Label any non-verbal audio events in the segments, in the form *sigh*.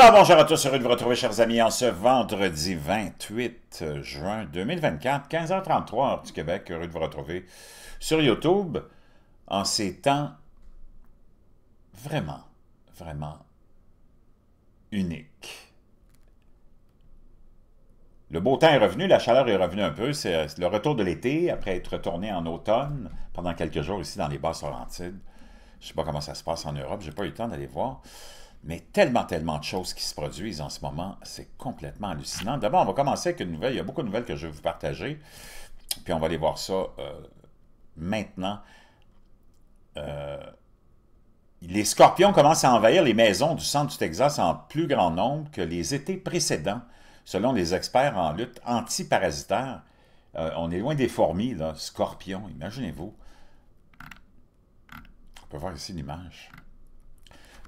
Alors bonjour à tous, heureux de vous retrouver chers amis en ce vendredi 28 euh, juin 2024, 15h33 heure du Québec, heureux de vous retrouver sur YouTube en ces temps vraiment, vraiment uniques. Le beau temps est revenu, la chaleur est revenue un peu, c'est euh, le retour de l'été après être retourné en automne pendant quelques jours ici dans les Basses-Laurentides. Je ne sais pas comment ça se passe en Europe, j'ai pas eu le temps d'aller voir mais tellement, tellement de choses qui se produisent en ce moment, c'est complètement hallucinant. D'abord, on va commencer avec une nouvelle. Il y a beaucoup de nouvelles que je vais vous partager, puis on va aller voir ça euh, maintenant. Euh, les scorpions commencent à envahir les maisons du centre du Texas en plus grand nombre que les étés précédents, selon les experts en lutte antiparasitaire. Euh, on est loin des fourmis, là. Scorpions, imaginez-vous. On peut voir ici l'image.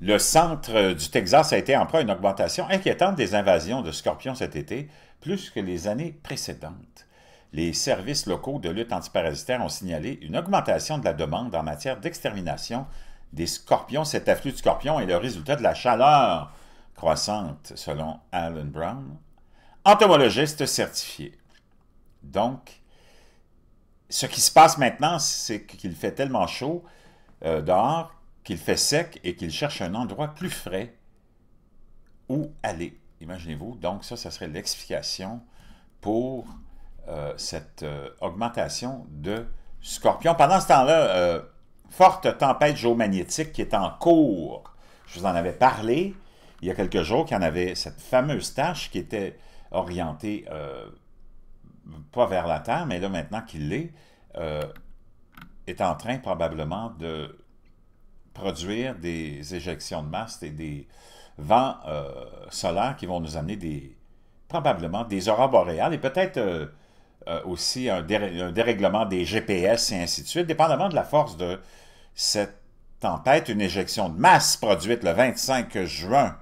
Le centre euh, du Texas a été en proie à une augmentation inquiétante des invasions de scorpions cet été, plus que les années précédentes. Les services locaux de lutte antiparasitaire ont signalé une augmentation de la demande en matière d'extermination des scorpions. Cet afflux de scorpions est le résultat de la chaleur croissante, selon Alan Brown, entomologiste certifié. Donc, ce qui se passe maintenant, c'est qu'il fait tellement chaud euh, dehors qu'il fait sec et qu'il cherche un endroit plus frais où aller. Imaginez-vous, donc ça, ça serait l'explication pour euh, cette euh, augmentation de scorpions. Pendant ce temps-là, euh, forte tempête géomagnétique qui est en cours. Je vous en avais parlé il y a quelques jours qu'il y en avait cette fameuse tâche qui était orientée pas vers la Terre, mais là maintenant qu'il l'est, est en train probablement de produire des éjections de masse et des vents euh, solaires qui vont nous amener des, probablement des aurores boréales et peut-être euh, euh, aussi un, un, dérèglement des GPS et ainsi de suite, dépendamment de la force de cette tempête, une éjection de masse produite le 25 juin.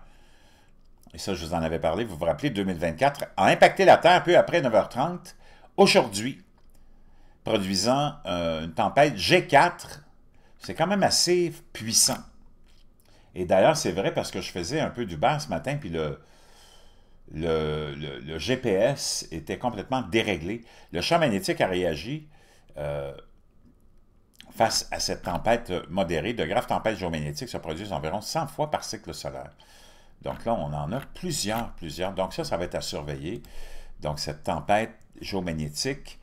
Et ça, je vous en avais parlé, vous vous rappelez, 2024 a impacté la Terre peu après 9h30 aujourd'hui, produisant une tempête G4 c'est quand même assez puissant. Et d'ailleurs, c'est vrai parce que je faisais un peu du bas ce matin, puis le, le, GPS était complètement déréglé. Le champ magnétique a réagi euh, face à cette tempête modérée. De graves tempêtes géomagnétiques se produisent environ 100 fois par cycle solaire. Donc là, on en a plusieurs, plusieurs. Donc ça, ça va être à surveiller. Donc cette tempête géomagnétique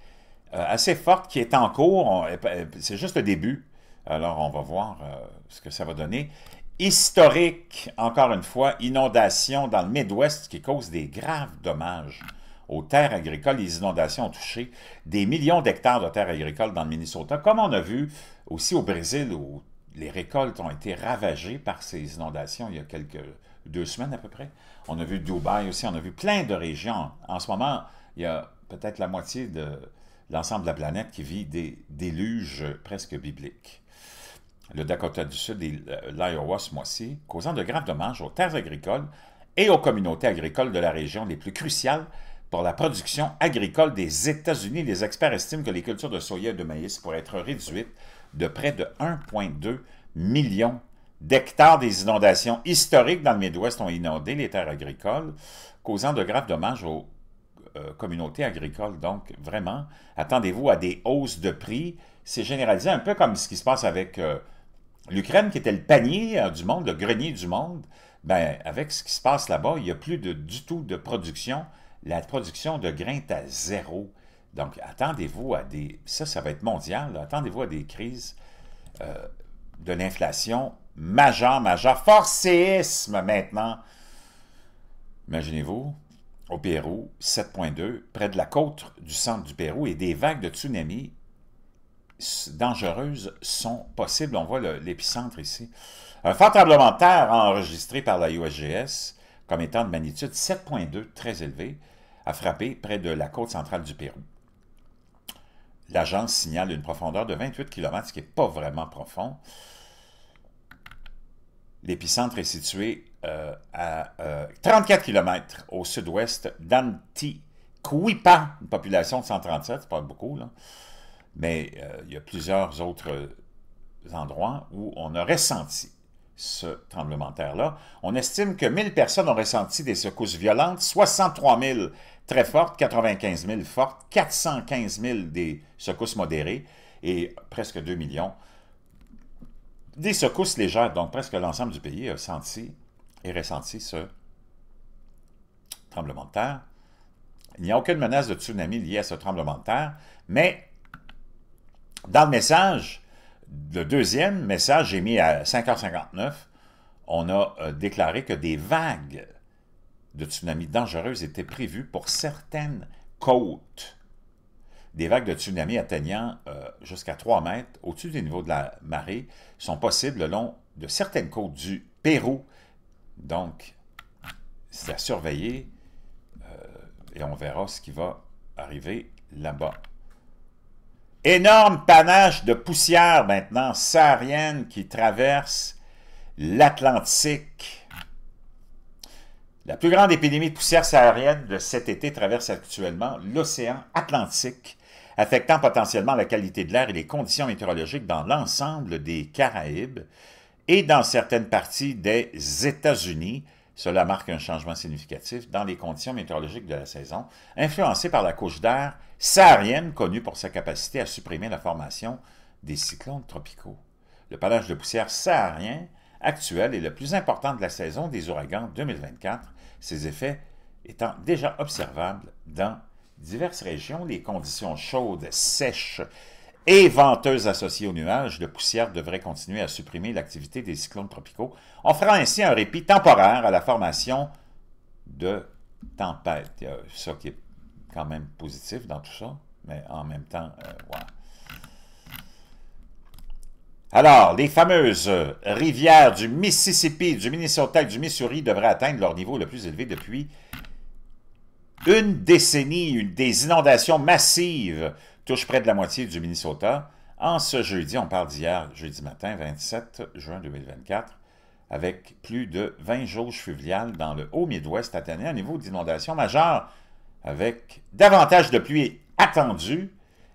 euh, assez forte qui est en cours, euh, c'est juste le début. Alors, on va voir euh, ce que ça va donner. Historique, encore une fois, inondation dans le Midwest qui cause des graves dommages aux terres agricoles. Les inondations ont touché des millions d'hectares de terres agricoles dans le Minnesota, comme on a vu aussi au Brésil où les récoltes ont été ravagées par ces inondations il y a quelques deux semaines à peu près. On a vu Dubaï aussi, on a vu plein de régions. En ce moment, il y a peut-être la moitié de l'ensemble de la planète qui vit des déluges presque bibliques le Dakota du Sud et l'Iowa ce mois-ci, causant de graves dommages aux terres agricoles et aux communautés agricoles de la région les plus cruciales pour la production agricole des États-Unis. Les experts estiment que les cultures de soya et de maïs pourraient être réduites de près de 1,2 million d'hectares. Des inondations historiques dans le Midwest ont inondé les terres agricoles, causant de graves dommages aux euh, communautés agricoles. Donc, vraiment, attendez-vous à des hausses de prix. C'est généralisé un peu comme ce qui se passe avec... Euh, L'Ukraine, qui était le panier hein, du monde, le grenier du monde, ben, avec ce qui se passe là-bas, il n'y a plus de, du tout de production. La production de grains est à zéro. Donc, attendez-vous à des... Ça, ça va être mondial. Attendez-vous à des crises euh, de l'inflation majeure, majeure. Forcéisme, maintenant. Imaginez-vous, au Pérou, 7,2, près de la côte du centre du Pérou, et des vagues de tsunami dangereuses sont possibles. On voit l'épicentre ici. Un fort tremblement de terre enregistré par la USGS comme étant de magnitude 7.2, très élevé, a frappé près de la côte centrale du Pérou. L'agence signale une profondeur de 28 km, ce qui n'est pas vraiment profond. L'épicentre est situé euh, à 34 euh, km au sud-ouest d'Antiquipa, une population de 137, c'est pas beaucoup, là. Mais euh, il y a plusieurs autres endroits où on a ressenti ce tremblement de terre-là. On estime que 1000 personnes ont ressenti des secousses violentes, 63 000 très fortes, 95 000 fortes, 415 000 des secousses modérées et presque 2 millions des secousses légères. Donc presque l'ensemble du pays a senti et ressenti ce tremblement de terre. Il n'y a aucune menace de tsunami liée à ce tremblement de terre, mais dans le message, le deuxième message, émis à 5h59, on a euh, déclaré que des vagues de tsunamis dangereuses étaient prévues pour certaines côtes. Des vagues de tsunamis atteignant euh, jusqu'à 3 mètres au-dessus du niveau de la marée sont possibles le long de certaines côtes du Pérou. Donc, c'est à surveiller euh, et on verra ce qui va arriver là-bas énorme panache de poussière maintenant saharienne qui traverse l'Atlantique. La plus grande épidémie de poussière saharienne de cet été traverse actuellement l'océan Atlantique, affectant potentiellement la qualité de l'air et les conditions météorologiques dans l'ensemble des Caraïbes et dans certaines parties des États-Unis, cela marque un changement significatif dans les conditions météorologiques de la saison, influencées par la couche d'air saharienne connue pour sa capacité à supprimer la formation des cyclones tropicaux. Le panache de poussière saharien actuel est le plus important de la saison des ouragans 2024, ses effets étant déjà observables dans diverses régions. Les conditions chaudes, sèches et venteuses associées aux nuages de poussière devrait continuer à supprimer l'activité des cyclones tropicaux, offrant ainsi un répit temporaire à la formation de tempêtes. Il y a ça qui est quand même positif dans tout ça, mais en même temps, voilà. Euh, Alors, les fameuses euh, rivières du Mississippi, du Minnesota et du Missouri devraient atteindre leur niveau le plus élevé depuis une décennie. Une des inondations massives touche près de la moitié du Minnesota. En ce jeudi, on parle d'hier, jeudi matin, 27 juin 2024, avec plus de 20 jauges fluviales dans le haut Midwest atteignant un niveau d'inondation majeur, avec davantage de pluie attendue.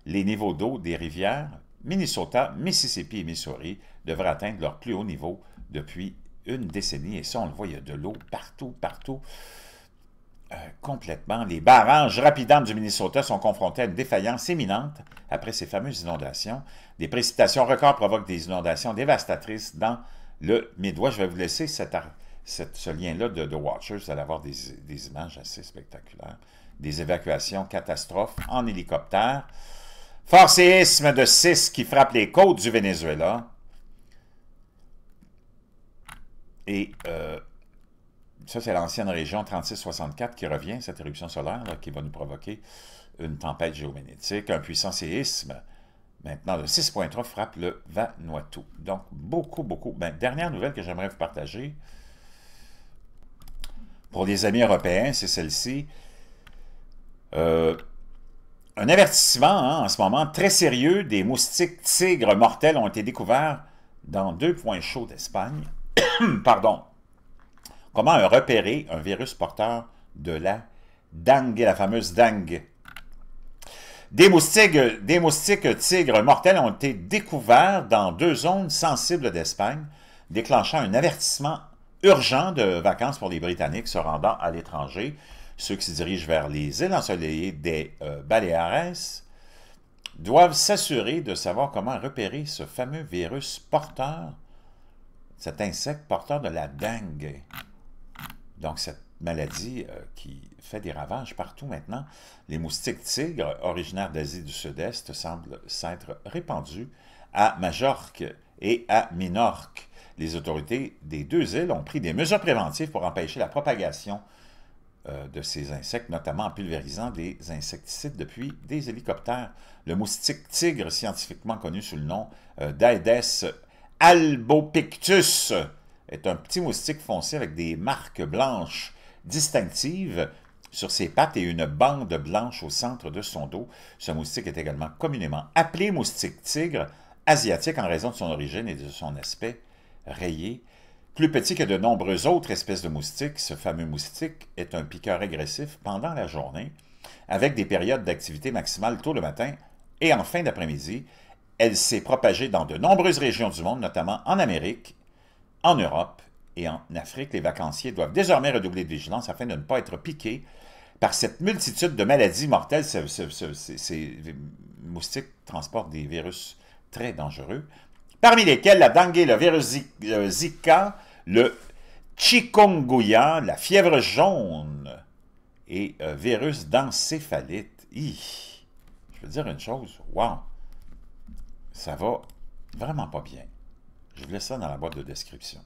Les niveaux d'eau des rivières Minnesota, Mississippi et Missouri devraient atteindre leur plus haut niveau depuis une décennie. Et ça, on le voit, il y a de l'eau partout, partout. Euh, complètement. Les barrages rapides du Minnesota sont confrontés à une défaillance imminente après ces fameuses inondations. Des précipitations records provoquent des inondations dévastatrices dans le Midwest. Je vais vous laisser ce lien-là de, de Watchers. Vous allez avoir des, images assez spectaculaires. Des évacuations, catastrophes en hélicoptère. forcéisme de 6 qui frappe les côtes du Venezuela. Et euh, ça, c'est l'ancienne région 36-64 qui revient, cette éruption solaire, qui va nous provoquer une tempête géomagnétique, un puissant séisme. Maintenant, le 6.3 frappe le Vanuatu. Donc, beaucoup, beaucoup. Ben, dernière nouvelle que j'aimerais vous partager, pour les amis européens, c'est celle-ci. Euh, un avertissement hein, en ce moment très sérieux des moustiques tigres mortels ont été découverts dans deux points chauds d'Espagne. *coughs* Pardon. Comment repérer un virus porteur de la dengue, la fameuse dengue? Des moustiques, tigres mortels ont été découverts dans deux zones sensibles d'Espagne, déclenchant un avertissement urgent de vacances pour les Britanniques se rendant à l'étranger, ceux qui se dirigent vers les îles ensoleillées des euh, Baleares doivent s'assurer de savoir comment repérer ce fameux virus porteur, cet insecte porteur de la dengue. Donc, cette maladie euh, qui fait des ravages partout maintenant, les moustiques tigres, originaires d'Asie du Sud-Est, semblent s'être répandus à Majorque et à Minorque. Les autorités des deux îles ont pris des mesures préventives pour empêcher la propagation euh, de ces insectes, notamment en pulvérisant des insecticides depuis des hélicoptères. Le moustique tigre, scientifiquement connu sous le nom euh, d'Aedes albopictus, est un petit moustique foncé avec des marques blanches distinctives sur ses pattes et une bande blanche au centre de son dos. Ce moustique est également communément appelé moustique tigre asiatique en raison de son origine et de son aspect rayé. Plus petit que de nombreuses autres espèces de moustiques, ce fameux moustique est un piqueur agressif pendant la journée, avec des périodes d'activité maximale tôt le matin et en fin d'après-midi. Elle s'est propagée dans de nombreuses régions du monde, notamment en Amérique en Europe et en Afrique, les vacanciers doivent désormais redoubler de vigilance afin de ne pas être piqués par cette multitude de maladies mortelles. Ces, moustiques transportent des virus très dangereux, parmi lesquels la dengue, le virus euh, Zika, le chikungunya, la fièvre jaune et euh, virus d'encéphalite. Je veux dire une chose, wow, ça va vraiment pas bien. Je vous laisse ça dans la boîte de description.